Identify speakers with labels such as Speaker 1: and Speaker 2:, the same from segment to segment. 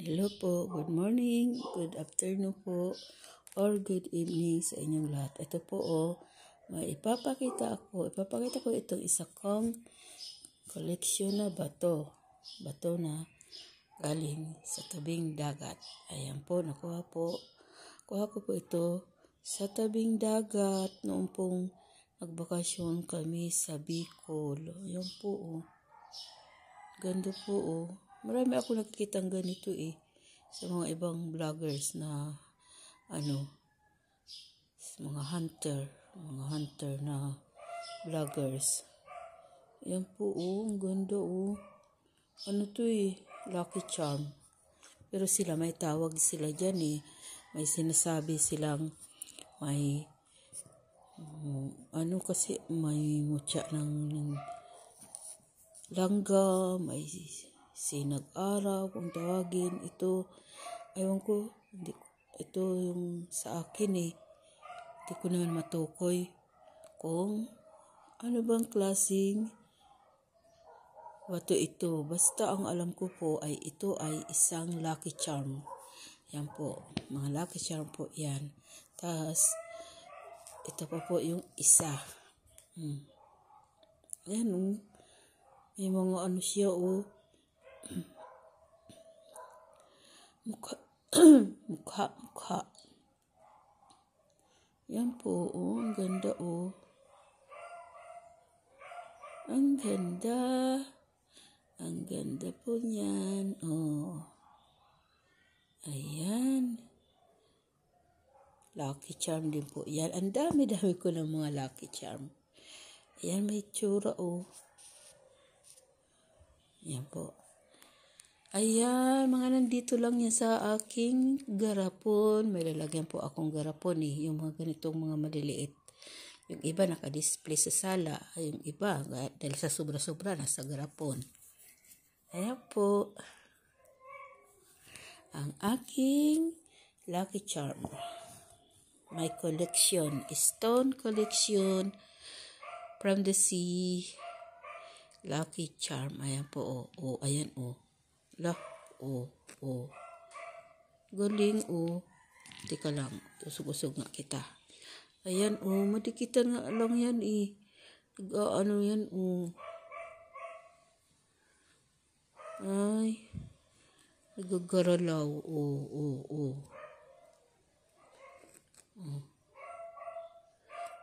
Speaker 1: Hello po, good morning, good afternoon po, or good evening sa inyong lahat. Ito po o, oh, may ipapakita ako, ipapakita ko itong isa kong koleksyon na bato. Bato na galing sa tabing dagat. Ayan po, nakuha po. Kuha ko po ito sa tabing dagat noong pong nagbakasyon kami sa Bicol. Ayan po o. Oh. Ganda po o. Oh. Marami ako nakikita ganito eh sa mga ibang vloggers na ano mga hunter, mga hunter na vloggers. yan po, oh, ang ganda, oh. Ano to eh, Lucky Charm. Pero sila, may tawag sila dyan eh. May sinasabi silang, may, mm, ano kasi, may mutya ng, ng langga, may si nag araw kung tawagin, ito, ayun ko, hindi, ito yung sa akin eh, hindi ko naman matukoy kung ano bang klasing wato ito. Basta ang alam ko po ay ito ay isang lucky charm. Yan po, mga lucky charm po yan. Tapos, ito pa po yung isa. Hmm. Ayan, um, may mga ano siya o. Oh muka muka muka yang po o oh, ang ganda o oh. ang ganda ang ganda po niyan o oh. ayan lucky charm din oh. po yan ang dami dami ko ng mga lucky charm ayan may tsura o oh. yan po Ayan, mga nandito lang yan sa aking garapon. May lalagyan po akong garapon eh. Yung mga ganitong mga maliliit. Yung iba naka-display sa sala. Yung iba, dahil sa sobra-sobra, nasa garapon. Ayan po. Ang aking lucky charm. My collection. Stone collection from the sea. Lucky charm. Ayan po. Oh, oh ayan oh. Lah, oh, oh. Galing, oh. Teka lang, usog-usog nga kita. Ayan, oh, madikitan nga lang yan, eh. Nag, uh, ano yan, oh. Ay. Nagagaralaw, oh, oh, oh. Oh.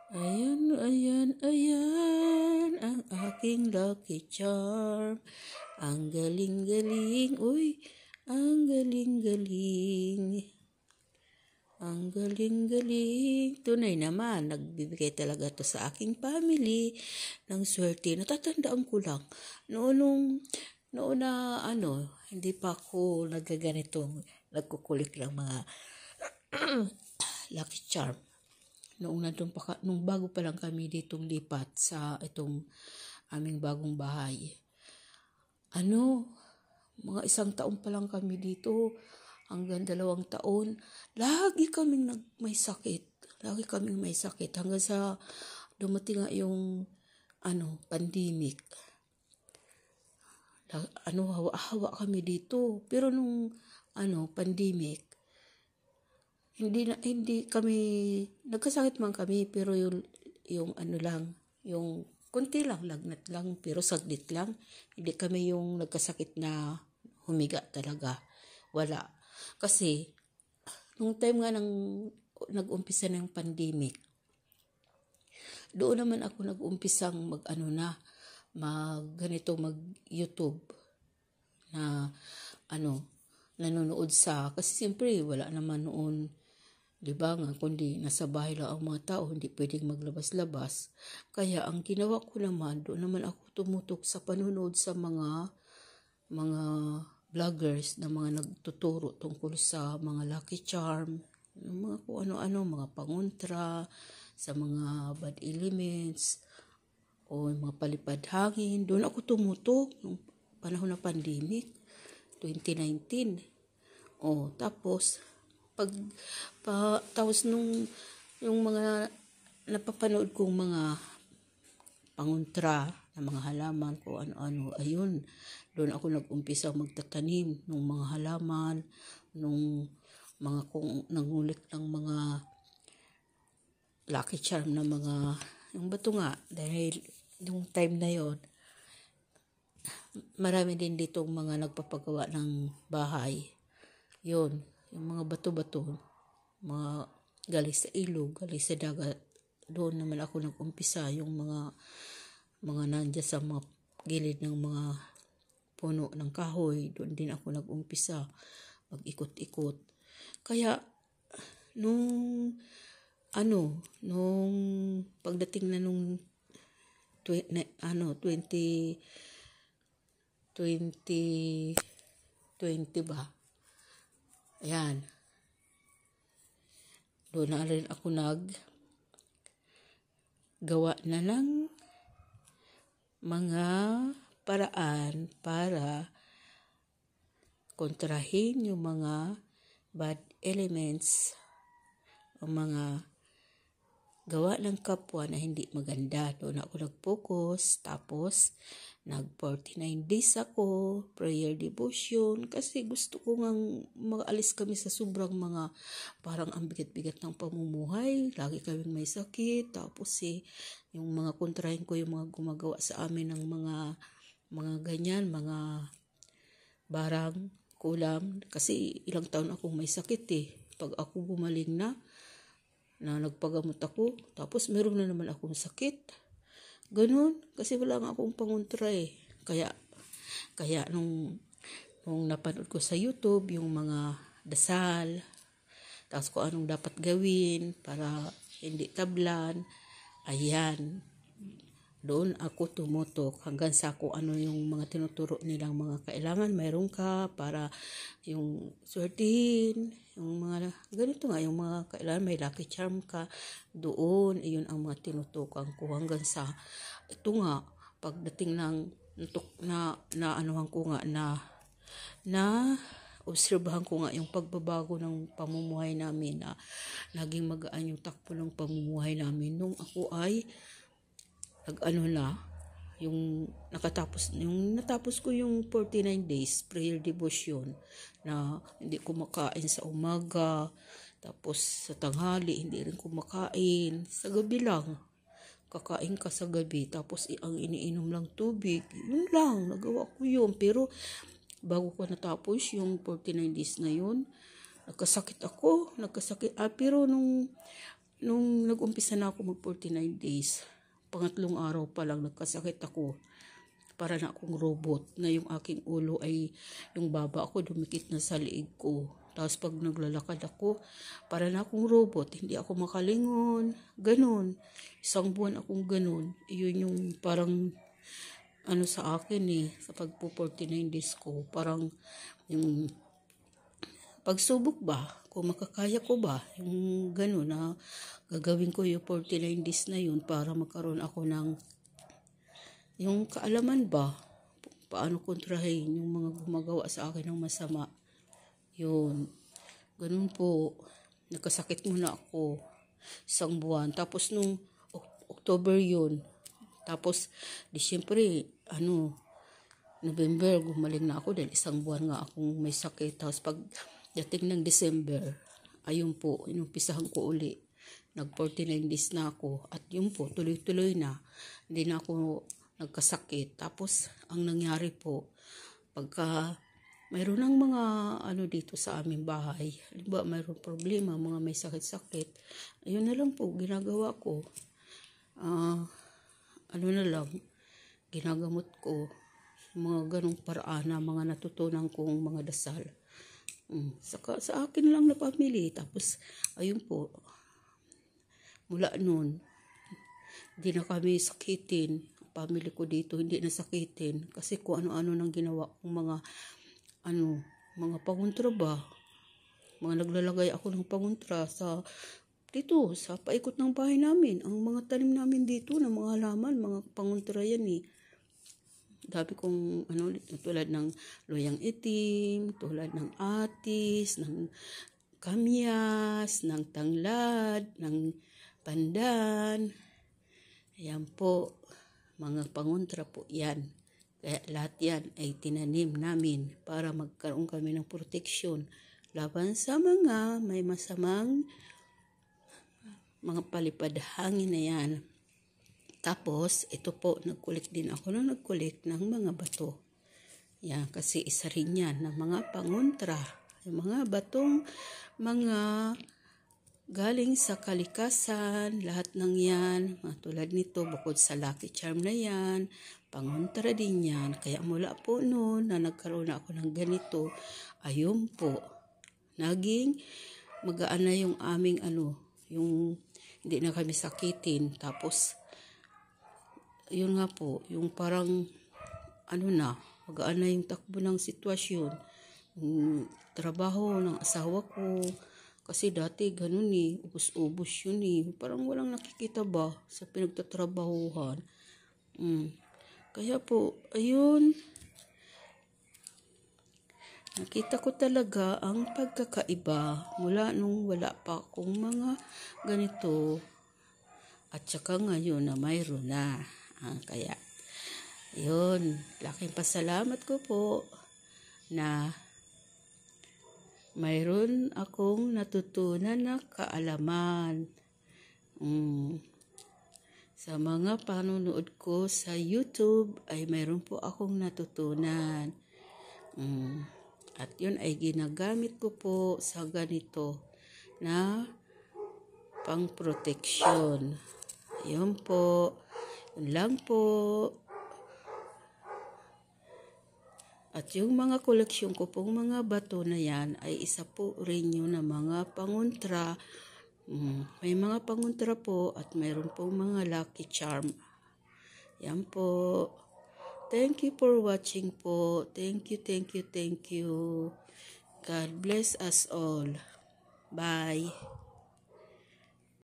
Speaker 1: Ayan, ayan, ayan ang aking lucky charm. Ang galing-galing, uy, ang galing-galing. Ang galing-galing. Tunay naman, nagbibigay talaga to sa aking family ng swerte. Natatandaan ko lang, noong, noong na ano, hindi pa ako nagaganitong nagkukulik ng mga lucky charm noong nandun pa, nung bago pa lang kami ditong lipat sa itong aming bagong bahay. Ano, mga isang taon pa lang kami dito, hanggang dalawang taon, lagi kaming nag, may sakit. Lagi kaming may sakit hanggang sa dumating nga yung ano, pandemic. Ano, hawa-hawa kami dito. Pero nung ano, pandemic, hindi na, hindi kami nagkasakit man kami pero yung yung ano lang yung konti lang lagnat lang pero saglit lang hindi kami yung nagkasakit na humiga talaga wala kasi nung time nga nang nag-umpisa ng pandemic doon naman ako nag-umpisang mag ano na mag ganito mag YouTube na ano nanonood sa kasi siyempre wala naman noon libangan kundi nasa bahay lang ang mga tao hindi pwedeng maglabas-labas kaya ang ginawa ko naman doon naman ako tumutok sa panunood sa mga mga vloggers na mga nagtuturo tungkol sa mga lucky charm mga kung ano-ano mga pangontra sa mga bad elements o mga palipad hangin doon ako tumutok nung panahon na pandemic 2019 o tapos pag pa, tapos nung yung mga napapanood kong mga panguntra ng mga halaman ko ano-ano ayun doon ako nag-umpisa magtatanim ng mga halaman nung mga kung nangulit ng mga lucky charm na mga yung bato nga dahil yung time na yon marami din dito mga nagpapagawa ng bahay yon yung mga bato-bato, mga galing sa ilog, galing sa dagat. Doon naman ako nag-umpisa yung mga mga nandiyan sa mga gilid ng mga puno ng kahoy. Doon din ako nag-umpisa mag-ikot-ikot. Kaya nung ano, nung pagdating na nung tw- na, ano, 20 20 20 ba? Ayan. Doon na rin ako nag gawa na ng mga paraan para kontrahin yung mga bad elements o mga gawa ng kapwa na hindi maganda. Doon ako nag-focus, tapos nag-49 days ako, prayer devotion, kasi gusto ko nga maalis kami sa sobrang mga parang ang bigat-bigat ng pamumuhay, lagi kaming may sakit, tapos eh, yung mga kontrahin ko, yung mga gumagawa sa amin ng mga mga ganyan, mga barang, kulam, kasi ilang taon akong may sakit eh. Pag ako gumaling na, na nagpagamot ako. Tapos meron na naman akong sakit. Ganun. Kasi wala nga akong pangontra eh. Kaya, kaya nung, nung napanood ko sa YouTube yung mga dasal, tapos kung anong dapat gawin para hindi tablan, ayan, doon ako tumutok hanggang sa ako ano yung mga tinuturo nilang mga kailangan mayroon ka para yung swertihin yung mga ganito nga yung mga kailangan may lucky charm ka doon iyon ang mga tinutukan ko hanggang sa ito nga pagdating ng na na anuhan ko nga na na obserbahan ko nga yung pagbabago ng pamumuhay namin na naging magaan yung takbo ng pamumuhay namin nung ako ay nag ano na, yung nakatapos, yung natapos ko yung 49 days prayer devotion na hindi kumakain sa umaga, tapos sa tanghali, hindi rin kumakain. Sa gabi lang, kakain ka sa gabi. Tapos ang iniinom lang tubig. Yun lang, nagawa ko yun. Pero bago ko natapos yung 49 days na yun, nagkasakit ako. Nagkasakit. Ah, pero nung, nung nag na ako mag 49 days, pangatlong araw pa lang nagkasakit ako para na akong robot na yung aking ulo ay yung baba ko dumikit na sa liig ko. Tapos pag naglalakad ako, para na akong robot, hindi ako makalingon, ganun. Isang buwan akong ganun. Iyon yung parang ano sa akin eh, sa pagpo 49 days ko, parang yung pagsubok ba, kung makakaya ko ba, yung gano'n na gagawin ko yung 49 days na yun para magkaroon ako ng yung kaalaman ba, paano kontrahin yung mga gumagawa sa akin ng masama. Yun. Ganun po. Nagkasakit muna ako isang buwan. Tapos nung October yun, tapos, di ano, November, gumaling na ako dahil isang buwan nga akong may sakit. Tapos pag Dating ng December, ayun po, inumpisahan ko uli. Nag 49 days na ako at yun po, tuloy-tuloy na. Hindi na ako nagkasakit. Tapos, ang nangyari po, pagka mayroon ng mga ano dito sa aming bahay, halimbawa mayroon problema, mga may sakit-sakit, ayun na lang po, ginagawa ko. Uh, ano na lang, ginagamot ko mga ganong paraan na mga natutunan kong mga dasal. Mm, sa, sa akin lang na pamili. Tapos, ayun po, mula noon, hindi na kami sakitin. Pamili ko dito, hindi na sakitin. Kasi kung ano-ano nang ginawa kong mga, ano, mga pangontra ba? Mga naglalagay ako ng pangontra sa, dito, sa paikot ng bahay namin. Ang mga tanim namin dito, ng mga laman, mga panguntra yan eh. Dabi kong ano, tulad ng loyang itim, tulad ng atis, ng kamyas, ng tanglad, ng pandan. Ayan po, mga pangontra po yan. Kaya lahat yan ay tinanim namin para magkaroon kami ng proteksyon laban sa mga may masamang mga palipad hangin na yan. Tapos, ito po, nagkulik din ako na nagkulik ng mga bato. Yan, kasi isa rin yan ng mga pangontra. Yung mga batong mga galing sa kalikasan, lahat ng yan, mga tulad nito, bukod sa lucky charm na yan, pangontra din yan. Kaya mula po noon na nagkaroon na ako ng ganito, ayun po, naging magaan na yung aming ano, yung hindi na kami sakitin. Tapos, yun nga po, yung parang, ano na, magaan na yung takbo ng sitwasyon. Yung trabaho ng asawa ko, kasi dati ganun eh, ubos-ubos yun eh. Parang walang nakikita ba sa pinagtatrabahuhan. Mm. Kaya po, ayun. Nakita ko talaga ang pagkakaiba mula nung wala pa akong mga ganito at saka ngayon na mayroon na. Ah, kaya, yun, laking pasalamat ko po na mayroon akong natutunan na kaalaman mm. sa mga panonood ko sa YouTube ay mayroon po akong natutunan mm. at yun ay ginagamit ko po sa ganito na pang protection yun po yun lang po. At yung mga koleksyon ko pong mga bato na yan ay isa po rin yun na mga pangontra. Mm, may mga pangontra po at mayroon pong mga lucky charm. Yan po. Thank you for watching po. Thank you, thank you, thank you. God bless us all. Bye.